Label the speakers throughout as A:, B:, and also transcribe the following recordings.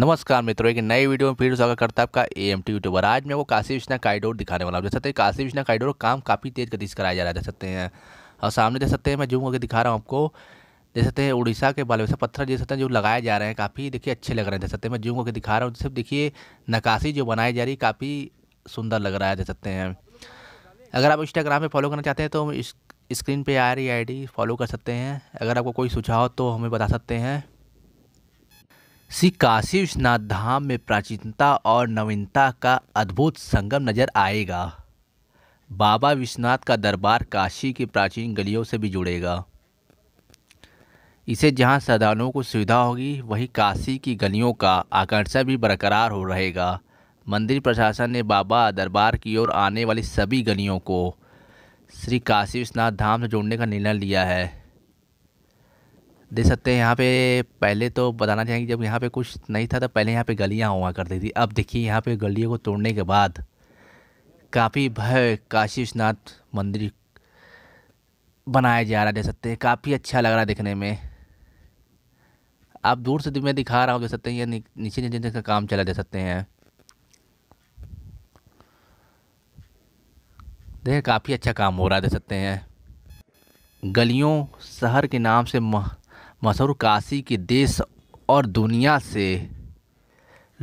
A: नमस्कार मित्रों एक नई वीडियो में फिर स्वागत करता है आपका ए एम टी यूट्यूबर आज मैं वो काशी विश्वनाथ काइडोर दिखाने वाला हूँ जैसे सकते हैं काशी विश्ना काइडोर काम काफ़ी तेज़ गति से कराया जा रहा है देख सकते हैं और सामने देख सकते हैं मैं जूम करके दिखा रहा हूँ आपको देख सकते हैं उड़ीसा के बालेसा पत्थर जैसे सकते हैं जो लगाए जा रहे हैं काफ़ी देखिए अच्छे लग रहे हैं देख सकते हैं मैं जूम करके दिखा रहा हूँ सिर्फ देखिए नकाशी जो बनाई जा रही है काफ़ी सुंदर लग रहा है देख सकते हैं अगर आप इंस्टाग्राम पर फॉलो करना चाहते हैं तो हम स्क्रीन पर आ रही डी फॉलो कर सकते हैं अगर आपको कोई सुझाव तो हमें बता सकते हैं श्री काशी विश्वनाथ धाम में प्राचीनता और नवीनता का अद्भुत संगम नजर आएगा बाबा विश्वनाथ का दरबार काशी की प्राचीन गलियों से भी जुड़ेगा इसे जहां श्रद्धालुओं को सुविधा होगी वहीं काशी की गलियों का आकर्षण भी बरकरार हो रहेगा मंदिर प्रशासन ने बाबा दरबार की ओर आने वाली सभी गलियों को श्री काशी विश्वनाथ धाम से जोड़ने का निर्णय लिया है देख सकते हैं यहाँ पे पहले तो बताना चाहेंगे जब यहाँ पे कुछ नहीं था तो पहले यहाँ पे गलियाँ हुआ करती थी अब देखिए यहाँ पे गलियों को तोड़ने के बाद काफ़ी भय काशी विश्वनाथ मंदिर बनाया जा रहा है देख सकते हैं काफ़ी अच्छा लग रहा है देखने में आप दूर से मैं दिखा रहा हूँ देख सकते हैं ये नीचे नीचे का काम चला दे सकते हैं देखिए काफ़ी अच्छा काम हो रहा है सकते हैं गलियों शहर के नाम से मह मशहूर काशी के देश और दुनिया से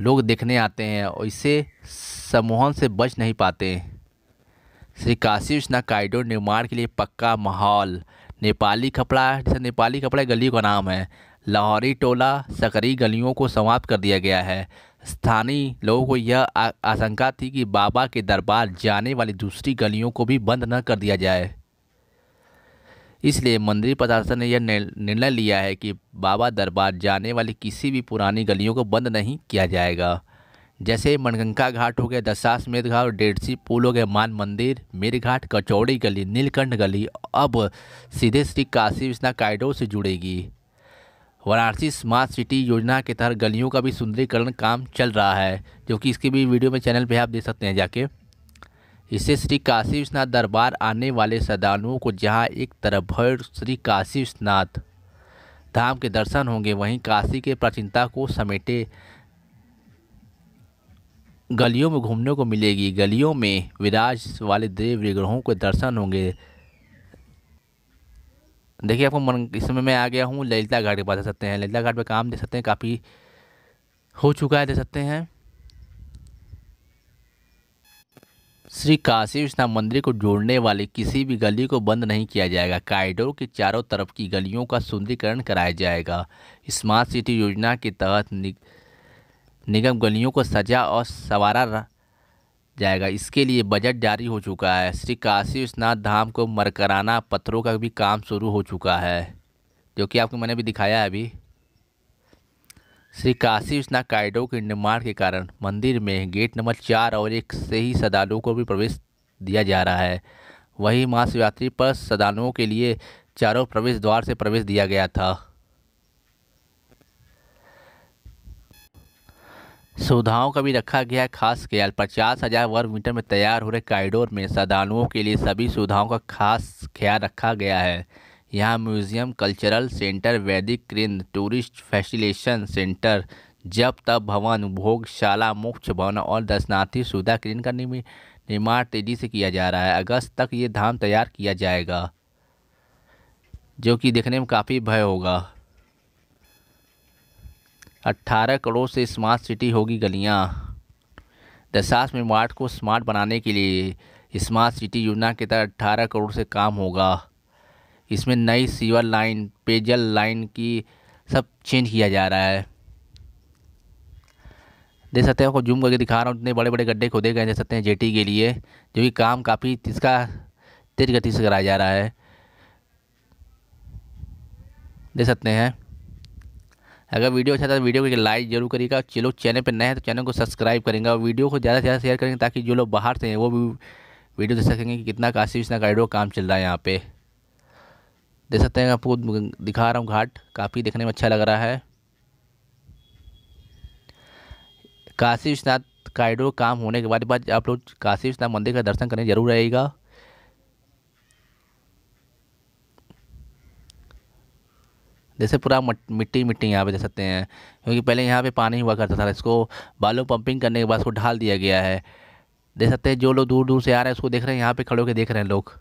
A: लोग देखने आते हैं और इसे सम्मोहन से बच नहीं पाते श्री काशी विश्वनाथ कॉरिडोर निर्माण के लिए पक्का माहौल नेपाली कपड़ा जैसे नेपाली कपड़ा गली का नाम है लाहौरी टोला सकरी गलियों को समाप्त कर दिया गया है स्थानीय लोगों को यह आशंका थी कि बाबा के दरबार जाने वाली दूसरी गलियों को भी बंद न कर दिया जाए इसलिए मंदिर प्रशासन ने यह निर्णय लिया है कि बाबा दरबार जाने वाली किसी भी पुरानी गलियों को बंद नहीं किया जाएगा जैसे मनगंका घाट हो गया दशाश्मेध घाट और डेढ़सी पुल हो गया मान मंदिर मेर घाट कचौड़ी गली नीलकंठ गली अब सीधे श्री काशी विश्वनाथ काइडोर से जुड़ेगी वाराणसी स्मार्ट सिटी योजना के तहत गलियों का भी सुंदरीकरण काम चल रहा है जो कि इसकी भी वीडियो में चैनल पे आप देख सकते हैं जाके इससे श्री काशी विश्वनाथ दरबार आने वाले श्रद्धालुओं को जहाँ एक तरफ भर श्री काशी विश्वनाथ धाम के दर्शन होंगे वहीं काशी के प्राचीनता को समेटे गलियों में घूमने को मिलेगी गलियों में विराज वाले देव विग्रहों के दर्शन होंगे देखिए आपको मन इस समय मैं आ गया हूँ ललिता घाट के पास दे सकते हैं ललिता घाट पर काम दे सकते हैं काफ़ी हो चुका है दे सकते हैं श्री काशी विश्वनाथ मंदिर को जोड़ने वाली किसी भी गली को बंद नहीं किया जाएगा कॉरिडोर के चारों तरफ की गलियों का सुंदरीकरण कराया जाएगा स्मार्ट सिटी योजना के तहत नि, निगम गलियों को सजा और संवारा जाएगा इसके लिए बजट जारी हो चुका है श्री काशी विश्वनाथ धाम को मरकराना पत्थरों का भी काम शुरू हो चुका है जो कि आपको मैंने भी दिखाया है अभी श्री काशी विश्वनाथ कॉरिडोर के निर्माण के कारण मंदिर में गेट नंबर चार और एक से ही श्रद्धालुओं को भी प्रवेश दिया जा रहा है वहीं महाशिवरात्रि पर श्रद्धालुओं के लिए चारों प्रवेश द्वार से प्रवेश दिया गया था सुविधाओं का भी रखा गया है खास ख्याल पचास हज़ार वर्ग मीटर में तैयार हो रहे कॉरिडोर में श्रद्धालुओं के लिए सभी सुविधाओं का खास ख्याल रखा गया है यहाँ म्यूज़ियम कल्चरल सेंटर वैदिक केंद्र टूरिस्ट फैसिलेशन सेंटर जब तब भवन भोगशाला मुख्य भवन और दर्शनार्थी सुविधा केंद्र का निर्माण तेज़ी से किया जा रहा है अगस्त तक ये धाम तैयार किया जाएगा जो कि देखने में काफ़ी भय होगा अट्ठारह करोड़ से स्मार्ट सिटी होगी गलियाँ दशास में वार्ड को स्मार्ट बनाने के लिए स्मार्ट सिटी योजना के तहत अट्ठारह करोड़ से काम होगा इसमें नई सीवर लाइन पेयजल लाइन की सब चेंज किया जा रहा है देख सकते हैं आपको जूम करके दिखा रहा हूँ इतने बड़े बड़े गड्ढे खोदे गए देख सकते हैं जेटी के लिए जो कि काम काफ़ी इसका तेज़ गति से कराया जा रहा है देख सकते हैं अगर वीडियो अच्छा था तो वीडियो को लाइक जरूर करिएगा जो लोग चैनल पर नए हैं तो चैनल को सब्सक्राइब करेंगे और वीडियो को ज़्यादा से ज़्यादा शेयर करेंगे ताकि जो लोग बाहर से हैं वो भी वीडियो देख सकेंगे कि कितना काशी विश्ना का काम चल रहा है यहाँ पर देख सकते हैं आपको दिखा रहा हूँ घाट काफ़ी देखने में अच्छा लग रहा है काशी विश्वनाथ काइडो काम होने के बाद बाद आप लोग काशी विश्वनाथ मंदिर का दर्शन करने जरूर आएगा जैसे पूरा मिट्टी मिट्टी यहाँ पे देख सकते हैं क्योंकि पहले यहाँ पे पानी हुआ करता था इसको बालों पंपिंग करने के बाद उसको ढाल दिया गया है देख सकते हैं जो लोग दूर दूर से आ रहे हैं उसको देख रहे हैं यहाँ पे खड़े होकर देख रहे हैं लोग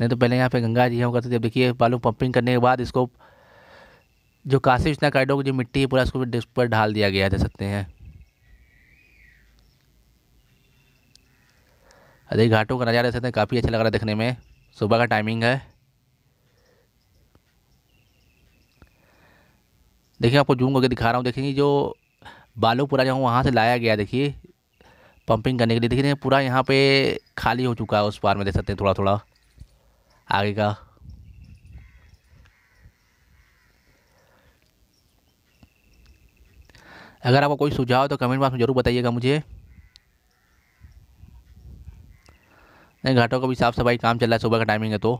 A: नहीं तो पहले यहाँ पे गंगा जी हम करते जब देखिए बालू पंपिंग करने के बाद इसको जो काशी विश्वनाथ कॉरिडोर की जो मिट्टी है पूरा उसको डिस्क पर ढाल दिया गया दे सकते हैं अरे घाटों का नज़ारा देख सकते हैं काफ़ी अच्छा लग रहा है देखने में सुबह का टाइमिंग है देखिए आपको जूम करके दिखा रहा हूँ देखिए जो बालू पूरा जो वहाँ से लाया गया देखिए पंपिंग करने के लिए देखिए पूरा यहाँ पे खाली हो चुका है उस पार में देख सकते हैं थोड़ा थोड़ा आगे का अगर आपको कोई सुझाव तो कमेंट बॉक्स में ज़रूर बताइएगा मुझे नहीं घाटों का भी साफ़ सफाई काम चल रहा है सुबह का टाइमिंग है तो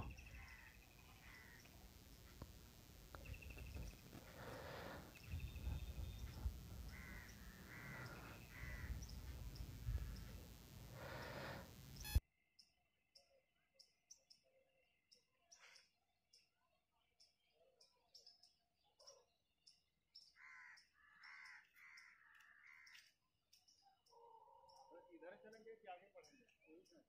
A: 你表现过来，没事。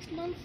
A: next month.